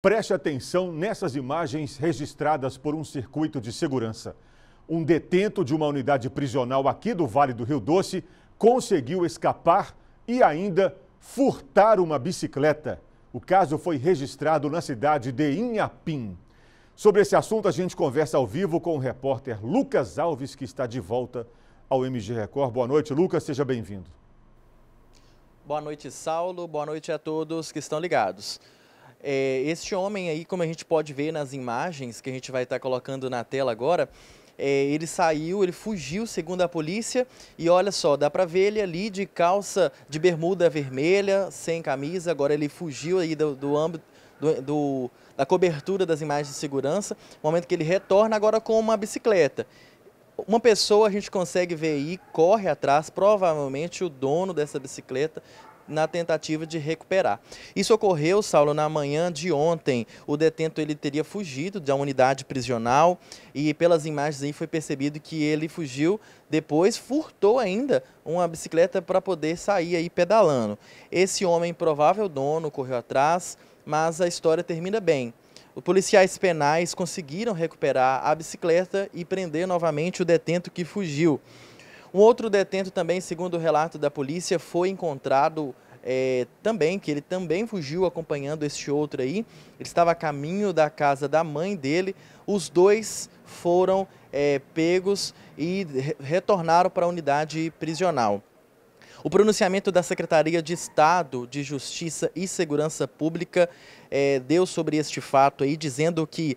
Preste atenção nessas imagens registradas por um circuito de segurança. Um detento de uma unidade prisional aqui do Vale do Rio Doce conseguiu escapar e ainda furtar uma bicicleta. O caso foi registrado na cidade de Inhapim. Sobre esse assunto, a gente conversa ao vivo com o repórter Lucas Alves, que está de volta ao MG Record. Boa noite, Lucas, seja bem-vindo. Boa noite, Saulo. Boa noite a todos que estão ligados. É, este homem aí, como a gente pode ver nas imagens que a gente vai estar colocando na tela agora, é, ele saiu, ele fugiu, segundo a polícia, e olha só, dá para ver ele ali de calça, de bermuda vermelha, sem camisa, agora ele fugiu aí do, do âmbito, do, do, da cobertura das imagens de segurança, momento que ele retorna agora com uma bicicleta. Uma pessoa a gente consegue ver aí, corre atrás, provavelmente o dono dessa bicicleta na tentativa de recuperar. Isso ocorreu, Saulo, na manhã de ontem. O detento ele teria fugido da unidade prisional e pelas imagens aí foi percebido que ele fugiu, depois furtou ainda uma bicicleta para poder sair aí pedalando. Esse homem, provável dono, correu atrás, mas a história termina bem. Os policiais penais conseguiram recuperar a bicicleta e prender novamente o detento que fugiu. Um outro detento também, segundo o relato da polícia, foi encontrado é, também, que ele também fugiu acompanhando este outro aí. Ele estava a caminho da casa da mãe dele. Os dois foram é, pegos e retornaram para a unidade prisional. O pronunciamento da Secretaria de Estado de Justiça e Segurança Pública é, deu sobre este fato aí, dizendo que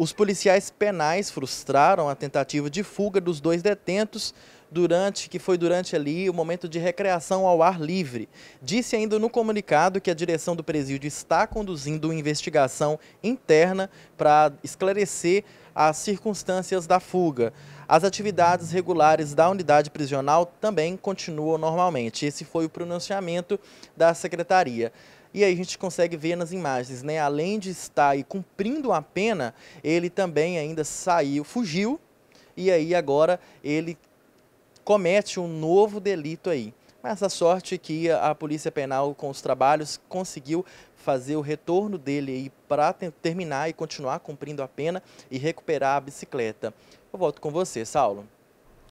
os policiais penais frustraram a tentativa de fuga dos dois detentos durante que foi durante ali o momento de recreação ao ar livre. Disse ainda no comunicado que a direção do presídio está conduzindo uma investigação interna para esclarecer as circunstâncias da fuga. As atividades regulares da unidade prisional também continuam normalmente. Esse foi o pronunciamento da secretaria. E aí a gente consegue ver nas imagens, né? Além de estar aí cumprindo a pena, ele também ainda saiu, fugiu, e aí agora ele comete um novo delito aí. Mas a sorte é que a Polícia Penal, com os trabalhos, conseguiu fazer o retorno dele aí para terminar e continuar cumprindo a pena e recuperar a bicicleta. Eu volto com você, Saulo.